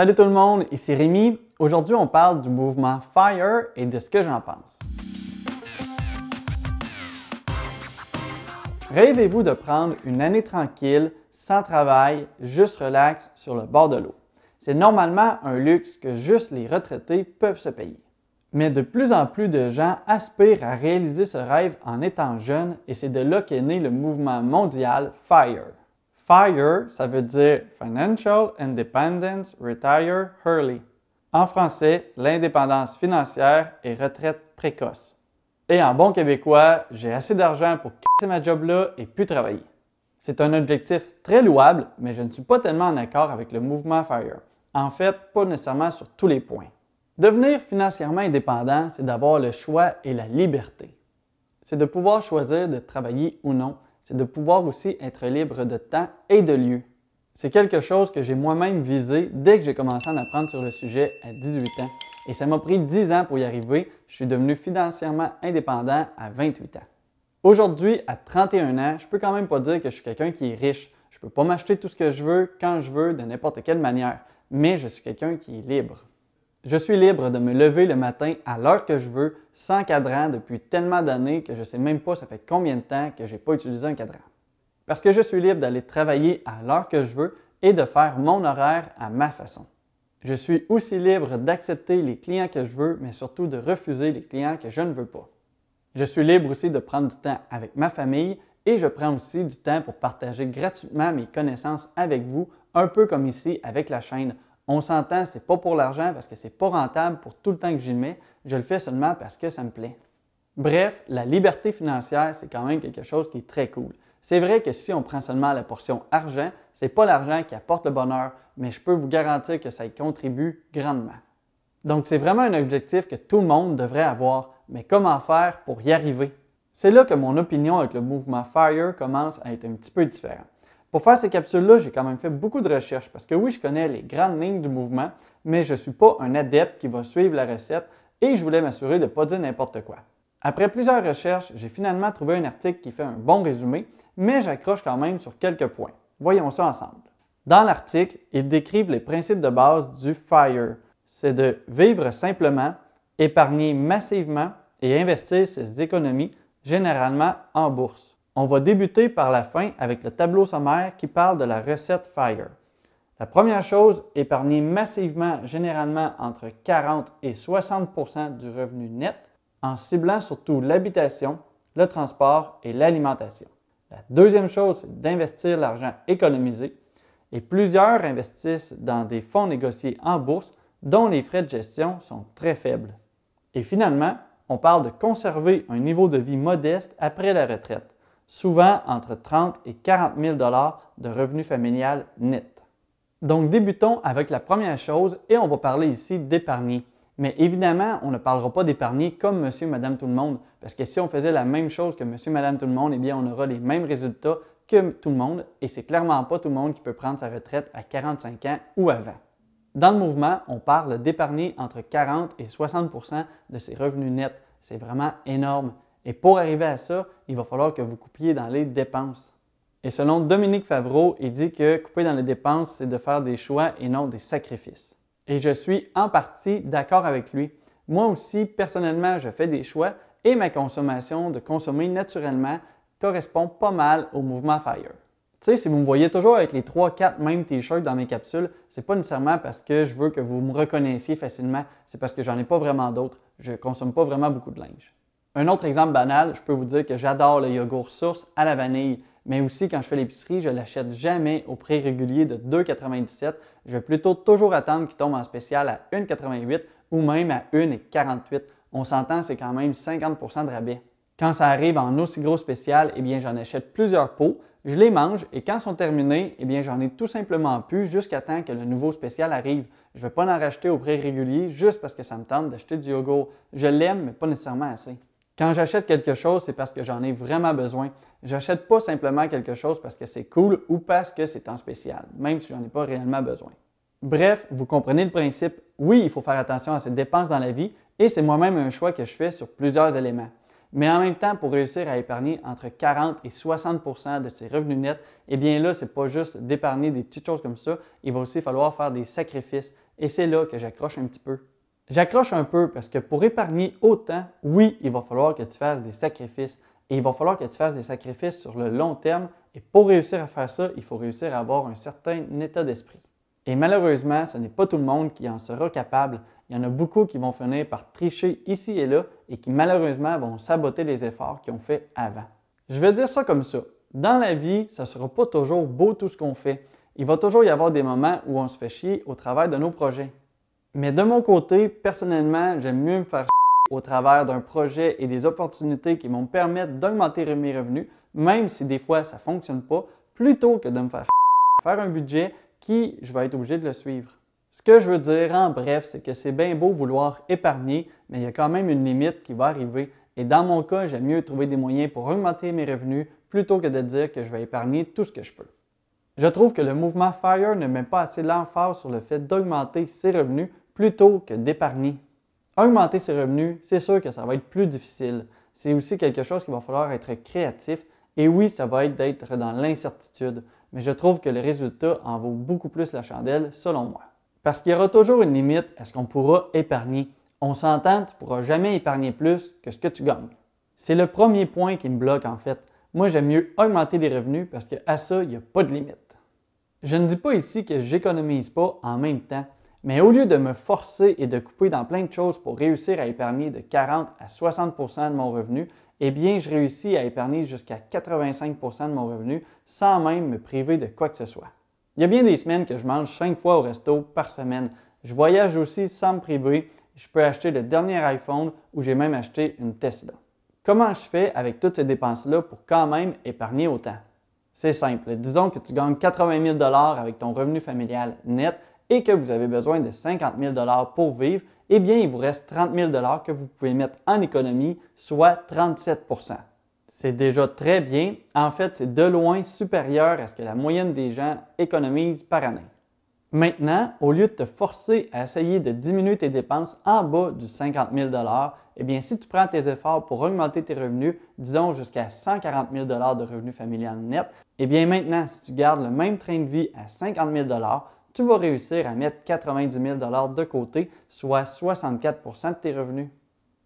Salut tout le monde, ici Rémi. Aujourd'hui, on parle du mouvement FIRE et de ce que j'en pense. Rêvez-vous de prendre une année tranquille, sans travail, juste relax sur le bord de l'eau. C'est normalement un luxe que juste les retraités peuvent se payer. Mais de plus en plus de gens aspirent à réaliser ce rêve en étant jeunes et c'est de là qu'est né le mouvement mondial FIRE. FIRE, ça veut dire Financial Independence Retire Early. En français, l'indépendance financière et retraite précoce. Et en bon québécois, j'ai assez d'argent pour casser ma job là et plus travailler. C'est un objectif très louable, mais je ne suis pas tellement en accord avec le mouvement FIRE. En fait, pas nécessairement sur tous les points. Devenir financièrement indépendant, c'est d'avoir le choix et la liberté. C'est de pouvoir choisir de travailler ou non c'est de pouvoir aussi être libre de temps et de lieu. C'est quelque chose que j'ai moi-même visé dès que j'ai commencé à en apprendre sur le sujet à 18 ans. Et ça m'a pris 10 ans pour y arriver. Je suis devenu financièrement indépendant à 28 ans. Aujourd'hui, à 31 ans, je peux quand même pas dire que je suis quelqu'un qui est riche. Je peux pas m'acheter tout ce que je veux, quand je veux, de n'importe quelle manière. Mais je suis quelqu'un qui est libre. Je suis libre de me lever le matin à l'heure que je veux, sans cadran, depuis tellement d'années que je ne sais même pas ça fait combien de temps que je n'ai pas utilisé un cadran. Parce que je suis libre d'aller travailler à l'heure que je veux et de faire mon horaire à ma façon. Je suis aussi libre d'accepter les clients que je veux, mais surtout de refuser les clients que je ne veux pas. Je suis libre aussi de prendre du temps avec ma famille et je prends aussi du temps pour partager gratuitement mes connaissances avec vous, un peu comme ici avec la chaîne on s'entend, c'est pas pour l'argent parce que c'est pas rentable pour tout le temps que j'y mets. Je le fais seulement parce que ça me plaît. Bref, la liberté financière, c'est quand même quelque chose qui est très cool. C'est vrai que si on prend seulement la portion argent, c'est pas l'argent qui apporte le bonheur, mais je peux vous garantir que ça y contribue grandement. Donc c'est vraiment un objectif que tout le monde devrait avoir, mais comment faire pour y arriver? C'est là que mon opinion avec le mouvement FIRE commence à être un petit peu différente. Pour faire ces capsules-là, j'ai quand même fait beaucoup de recherches parce que oui, je connais les grandes lignes du mouvement, mais je ne suis pas un adepte qui va suivre la recette et je voulais m'assurer de ne pas dire n'importe quoi. Après plusieurs recherches, j'ai finalement trouvé un article qui fait un bon résumé, mais j'accroche quand même sur quelques points. Voyons ça ensemble. Dans l'article, ils décrivent les principes de base du FIRE. C'est de vivre simplement, épargner massivement et investir ses économies, généralement en bourse. On va débuter par la fin avec le tableau sommaire qui parle de la recette FIRE. La première chose, épargner massivement, généralement entre 40 et 60 du revenu net, en ciblant surtout l'habitation, le transport et l'alimentation. La deuxième chose, c'est d'investir l'argent économisé, et plusieurs investissent dans des fonds négociés en bourse dont les frais de gestion sont très faibles. Et finalement, on parle de conserver un niveau de vie modeste après la retraite souvent entre 30 et 40 000 de revenu familial net. Donc débutons avec la première chose et on va parler ici d'épargner. Mais évidemment, on ne parlera pas d'épargner comme monsieur, madame, tout le monde, parce que si on faisait la même chose que monsieur, madame, tout le monde, eh bien on aura les mêmes résultats que tout le monde et c'est clairement pas tout le monde qui peut prendre sa retraite à 45 ans ou avant. Dans le mouvement, on parle d'épargner entre 40 et 60 de ses revenus nets. C'est vraiment énorme. Et pour arriver à ça, il va falloir que vous coupiez dans les dépenses. Et selon Dominique Favreau, il dit que couper dans les dépenses, c'est de faire des choix et non des sacrifices. Et je suis en partie d'accord avec lui. Moi aussi, personnellement, je fais des choix et ma consommation de consommer naturellement correspond pas mal au mouvement FIRE. Tu sais, si vous me voyez toujours avec les 3-4 mêmes t-shirts dans mes capsules, c'est pas nécessairement parce que je veux que vous me reconnaissiez facilement, c'est parce que j'en ai pas vraiment d'autres, je consomme pas vraiment beaucoup de linge. Un autre exemple banal, je peux vous dire que j'adore le yogourt source à la vanille, mais aussi quand je fais l'épicerie, je l'achète jamais au prix régulier de 2,97. Je vais plutôt toujours attendre qu'il tombe en spécial à 1,88 ou même à 1,48. On s'entend, c'est quand même 50 de rabais. Quand ça arrive en aussi gros spécial, eh bien j'en achète plusieurs pots, je les mange et quand ils sont terminés, eh bien j'en ai tout simplement plus jusqu'à temps que le nouveau spécial arrive. Je ne vais pas en racheter au prix régulier juste parce que ça me tente d'acheter du yogourt. Je l'aime, mais pas nécessairement assez. Quand j'achète quelque chose, c'est parce que j'en ai vraiment besoin. J'achète pas simplement quelque chose parce que c'est cool ou parce que c'est en spécial, même si j'en ai pas réellement besoin. Bref, vous comprenez le principe. Oui, il faut faire attention à ses dépenses dans la vie et c'est moi-même un choix que je fais sur plusieurs éléments. Mais en même temps, pour réussir à épargner entre 40 et 60 de ses revenus nets, eh bien là, c'est pas juste d'épargner des petites choses comme ça, il va aussi falloir faire des sacrifices et c'est là que j'accroche un petit peu. J'accroche un peu parce que pour épargner autant, oui, il va falloir que tu fasses des sacrifices. Et il va falloir que tu fasses des sacrifices sur le long terme. Et pour réussir à faire ça, il faut réussir à avoir un certain état d'esprit. Et malheureusement, ce n'est pas tout le monde qui en sera capable. Il y en a beaucoup qui vont finir par tricher ici et là et qui malheureusement vont saboter les efforts qu'ils ont fait avant. Je vais dire ça comme ça. Dans la vie, ça ne sera pas toujours beau tout ce qu'on fait. Il va toujours y avoir des moments où on se fait chier au travail de nos projets. Mais de mon côté, personnellement, j'aime mieux me faire au travers d'un projet et des opportunités qui vont me permettre d'augmenter mes revenus, même si des fois ça ne fonctionne pas, plutôt que de me faire faire un budget qui, je vais être obligé de le suivre. Ce que je veux dire en bref, c'est que c'est bien beau vouloir épargner, mais il y a quand même une limite qui va arriver. Et dans mon cas, j'aime mieux trouver des moyens pour augmenter mes revenus plutôt que de dire que je vais épargner tout ce que je peux. Je trouve que le mouvement FIRE ne met pas assez l'emphase sur le fait d'augmenter ses revenus plutôt que d'épargner. Augmenter ses revenus, c'est sûr que ça va être plus difficile. C'est aussi quelque chose qu'il va falloir être créatif. Et oui, ça va être d'être dans l'incertitude, mais je trouve que le résultat en vaut beaucoup plus la chandelle, selon moi. Parce qu'il y aura toujours une limite à ce qu'on pourra épargner. On s'entend, tu ne pourras jamais épargner plus que ce que tu gagnes. C'est le premier point qui me bloque en fait. Moi, j'aime mieux augmenter les revenus parce qu'à ça, il n'y a pas de limite. Je ne dis pas ici que j'économise pas en même temps. Mais au lieu de me forcer et de couper dans plein de choses pour réussir à épargner de 40 à 60 de mon revenu, eh bien, je réussis à épargner jusqu'à 85 de mon revenu sans même me priver de quoi que ce soit. Il y a bien des semaines que je mange 5 fois au resto par semaine. Je voyage aussi sans me priver. Je peux acheter le dernier iPhone ou j'ai même acheté une Tesla. Comment je fais avec toutes ces dépenses-là pour quand même épargner autant? C'est simple. Disons que tu gagnes 80 000 avec ton revenu familial net et que vous avez besoin de 50 000 pour vivre, eh bien, il vous reste 30 000 que vous pouvez mettre en économie, soit 37 C'est déjà très bien. En fait, c'est de loin supérieur à ce que la moyenne des gens économise par année. Maintenant, au lieu de te forcer à essayer de diminuer tes dépenses en bas du 50 000 eh bien, si tu prends tes efforts pour augmenter tes revenus, disons jusqu'à 140 000 de revenus familial net, eh bien maintenant, si tu gardes le même train de vie à 50 000 tu vas réussir à mettre 90 000 de côté, soit 64 de tes revenus.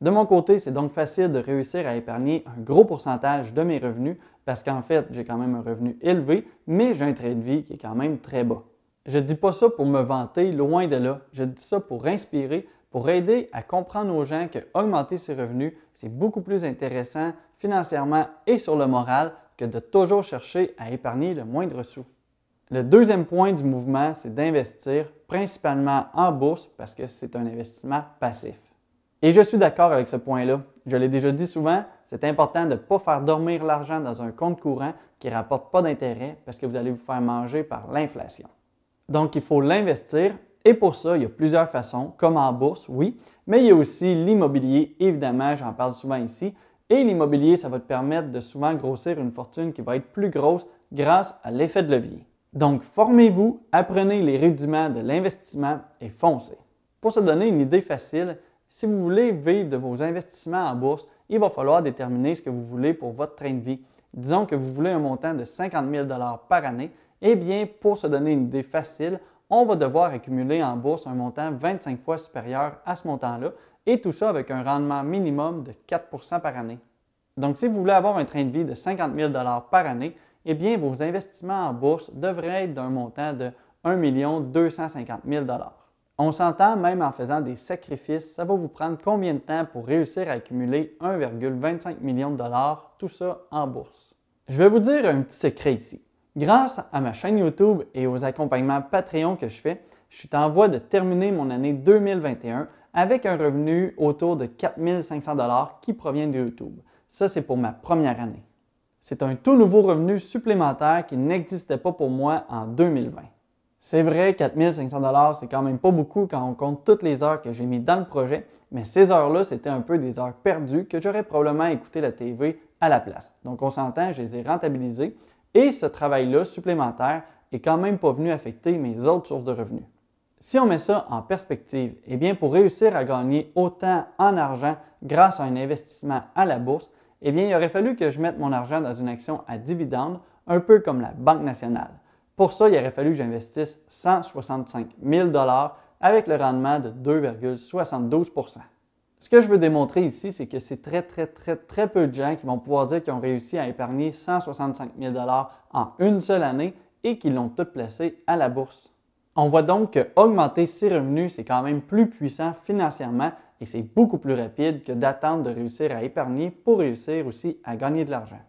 De mon côté, c'est donc facile de réussir à épargner un gros pourcentage de mes revenus parce qu'en fait, j'ai quand même un revenu élevé, mais j'ai un trait de vie qui est quand même très bas. Je ne dis pas ça pour me vanter, loin de là. Je dis ça pour inspirer, pour aider à comprendre aux gens que augmenter ses revenus, c'est beaucoup plus intéressant financièrement et sur le moral que de toujours chercher à épargner le moindre sou. Le deuxième point du mouvement, c'est d'investir principalement en bourse parce que c'est un investissement passif. Et je suis d'accord avec ce point-là. Je l'ai déjà dit souvent, c'est important de ne pas faire dormir l'argent dans un compte courant qui ne rapporte pas d'intérêt parce que vous allez vous faire manger par l'inflation. Donc, il faut l'investir et pour ça, il y a plusieurs façons, comme en bourse, oui, mais il y a aussi l'immobilier, évidemment, j'en parle souvent ici. Et l'immobilier, ça va te permettre de souvent grossir une fortune qui va être plus grosse grâce à l'effet de levier. Donc, formez-vous, apprenez les rudiments de l'investissement et foncez. Pour se donner une idée facile, si vous voulez vivre de vos investissements en bourse, il va falloir déterminer ce que vous voulez pour votre train de vie. Disons que vous voulez un montant de 50 000 par année. Eh bien, pour se donner une idée facile, on va devoir accumuler en bourse un montant 25 fois supérieur à ce montant-là, et tout ça avec un rendement minimum de 4 par année. Donc, si vous voulez avoir un train de vie de 50 000 par année, eh bien, vos investissements en bourse devraient être d'un montant de 1 250 000 On s'entend même en faisant des sacrifices, ça va vous prendre combien de temps pour réussir à accumuler 1,25 million de dollars, tout ça en bourse. Je vais vous dire un petit secret ici. Grâce à ma chaîne YouTube et aux accompagnements Patreon que je fais, je suis en voie de terminer mon année 2021 avec un revenu autour de 4500 dollars qui provient de YouTube. Ça, c'est pour ma première année. C'est un tout nouveau revenu supplémentaire qui n'existait pas pour moi en 2020. C'est vrai, 4500 dollars, c'est quand même pas beaucoup quand on compte toutes les heures que j'ai mis dans le projet, mais ces heures-là, c'était un peu des heures perdues que j'aurais probablement écouté la TV à la place. Donc on s'entend, je les ai rentabilisées et ce travail-là supplémentaire est quand même pas venu affecter mes autres sources de revenus. Si on met ça en perspective, eh bien pour réussir à gagner autant en argent grâce à un investissement à la bourse, eh bien, il aurait fallu que je mette mon argent dans une action à dividende, un peu comme la Banque nationale. Pour ça, il aurait fallu que j'investisse 165 000 avec le rendement de 2,72 Ce que je veux démontrer ici, c'est que c'est très, très, très, très peu de gens qui vont pouvoir dire qu'ils ont réussi à épargner 165 000 en une seule année et qu'ils l'ont tout placé à la bourse. On voit donc qu'augmenter ses revenus, c'est quand même plus puissant financièrement et c'est beaucoup plus rapide que d'attendre de réussir à épargner pour réussir aussi à gagner de l'argent.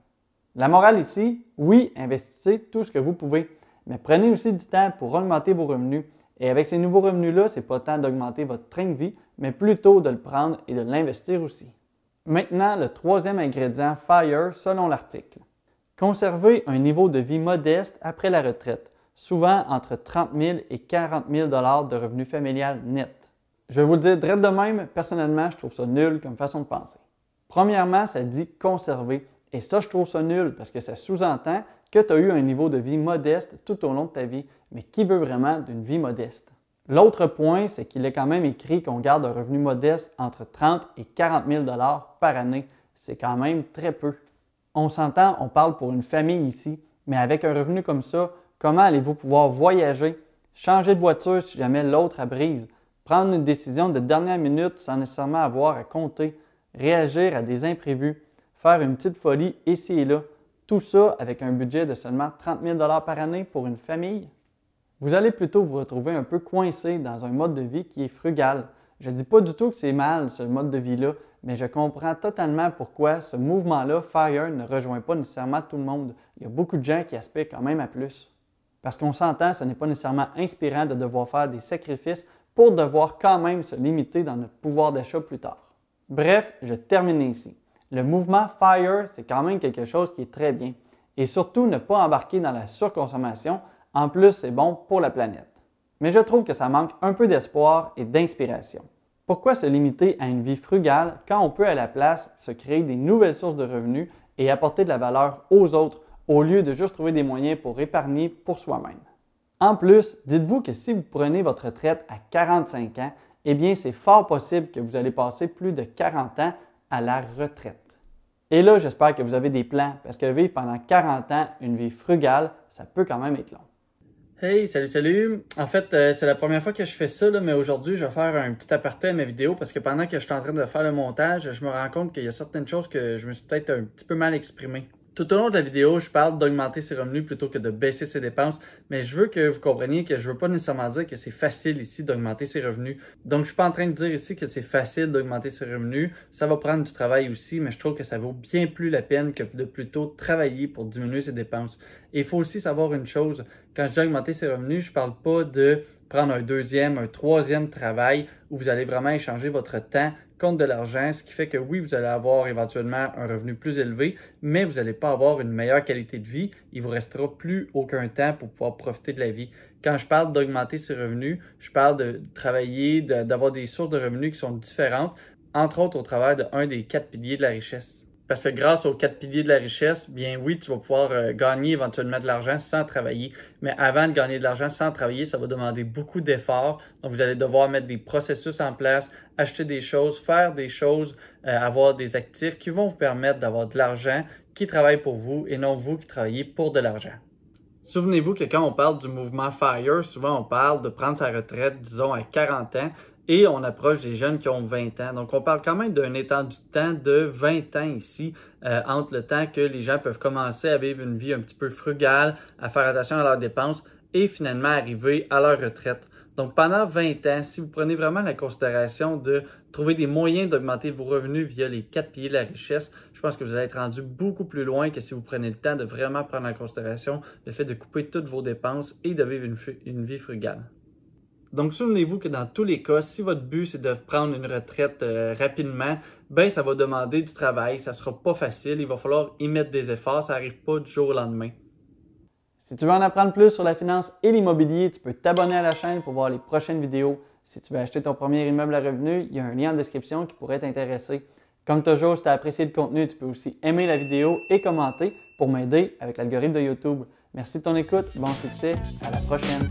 La morale ici, oui, investissez tout ce que vous pouvez, mais prenez aussi du temps pour augmenter vos revenus. Et avec ces nouveaux revenus-là, c'est pas tant d'augmenter votre train de vie, mais plutôt de le prendre et de l'investir aussi. Maintenant, le troisième ingrédient FIRE selon l'article. Conservez un niveau de vie modeste après la retraite souvent entre 30 000 et 40 000 de revenu familial net. Je vais vous le dire de même, personnellement, je trouve ça nul comme façon de penser. Premièrement, ça dit conserver. Et ça, je trouve ça nul parce que ça sous-entend que tu as eu un niveau de vie modeste tout au long de ta vie. Mais qui veut vraiment d'une vie modeste? L'autre point, c'est qu'il est quand même écrit qu'on garde un revenu modeste entre 30 et 40 000 par année. C'est quand même très peu. On s'entend, on parle pour une famille ici, mais avec un revenu comme ça, Comment allez-vous pouvoir voyager, changer de voiture si jamais l'autre a brise, prendre une décision de dernière minute sans nécessairement avoir à compter, réagir à des imprévus, faire une petite folie ici et là, tout ça avec un budget de seulement 30 000 par année pour une famille? Vous allez plutôt vous retrouver un peu coincé dans un mode de vie qui est frugal. Je ne dis pas du tout que c'est mal ce mode de vie-là, mais je comprends totalement pourquoi ce mouvement-là, FIRE, ne rejoint pas nécessairement tout le monde. Il y a beaucoup de gens qui aspirent quand même à plus. Parce qu'on s'entend, ce n'est pas nécessairement inspirant de devoir faire des sacrifices pour devoir quand même se limiter dans notre pouvoir d'achat plus tard. Bref, je termine ici. Le mouvement FIRE, c'est quand même quelque chose qui est très bien. Et surtout, ne pas embarquer dans la surconsommation. En plus, c'est bon pour la planète. Mais je trouve que ça manque un peu d'espoir et d'inspiration. Pourquoi se limiter à une vie frugale quand on peut à la place se créer des nouvelles sources de revenus et apporter de la valeur aux autres au lieu de juste trouver des moyens pour épargner pour soi-même. En plus, dites-vous que si vous prenez votre retraite à 45 ans, eh bien c'est fort possible que vous allez passer plus de 40 ans à la retraite. Et là, j'espère que vous avez des plans, parce que vivre pendant 40 ans une vie frugale, ça peut quand même être long. Hey, salut, salut. En fait, euh, c'est la première fois que je fais ça, mais aujourd'hui, je vais faire un petit aparté à mes vidéos parce que pendant que je suis en train de faire le montage, je me rends compte qu'il y a certaines choses que je me suis peut-être un petit peu mal exprimé tout au long de la vidéo, je parle d'augmenter ses revenus plutôt que de baisser ses dépenses, mais je veux que vous compreniez que je ne veux pas nécessairement dire que c'est facile ici d'augmenter ses revenus. Donc, je ne suis pas en train de dire ici que c'est facile d'augmenter ses revenus. Ça va prendre du travail aussi, mais je trouve que ça vaut bien plus la peine que de plutôt travailler pour diminuer ses dépenses. Et il faut aussi savoir une chose, quand je dis augmenter ses revenus, je ne parle pas de prendre un deuxième, un troisième travail où vous allez vraiment échanger votre temps compte de l'argent, ce qui fait que oui, vous allez avoir éventuellement un revenu plus élevé, mais vous n'allez pas avoir une meilleure qualité de vie. Il vous restera plus aucun temps pour pouvoir profiter de la vie. Quand je parle d'augmenter ses revenus, je parle de travailler, d'avoir des sources de revenus qui sont différentes, entre autres au travers d'un des quatre piliers de la richesse. Parce que grâce aux quatre piliers de la richesse, bien oui, tu vas pouvoir euh, gagner éventuellement de l'argent sans travailler. Mais avant de gagner de l'argent sans travailler, ça va demander beaucoup d'efforts. Donc, vous allez devoir mettre des processus en place, acheter des choses, faire des choses, euh, avoir des actifs qui vont vous permettre d'avoir de l'argent qui travaille pour vous et non vous qui travaillez pour de l'argent. Souvenez-vous que quand on parle du mouvement FIRE, souvent on parle de prendre sa retraite, disons, à 40 ans, et on approche des jeunes qui ont 20 ans. Donc, on parle quand même d'un étendu du temps de 20 ans ici, euh, entre le temps que les gens peuvent commencer à vivre une vie un petit peu frugale, à faire attention à leurs dépenses et finalement arriver à leur retraite. Donc, pendant 20 ans, si vous prenez vraiment la considération de trouver des moyens d'augmenter vos revenus via les quatre piliers de la richesse, je pense que vous allez être rendu beaucoup plus loin que si vous prenez le temps de vraiment prendre en considération le fait de couper toutes vos dépenses et de vivre une vie frugale. Donc, souvenez-vous que dans tous les cas, si votre but c'est de prendre une retraite euh, rapidement, ben ça va demander du travail, ça sera pas facile, il va falloir y mettre des efforts, ça n'arrive pas du jour au lendemain. Si tu veux en apprendre plus sur la finance et l'immobilier, tu peux t'abonner à la chaîne pour voir les prochaines vidéos. Si tu veux acheter ton premier immeuble à revenu, il y a un lien en description qui pourrait t'intéresser. Comme toujours, si tu as apprécié le contenu, tu peux aussi aimer la vidéo et commenter pour m'aider avec l'algorithme de YouTube. Merci de ton écoute, bon succès, à la prochaine!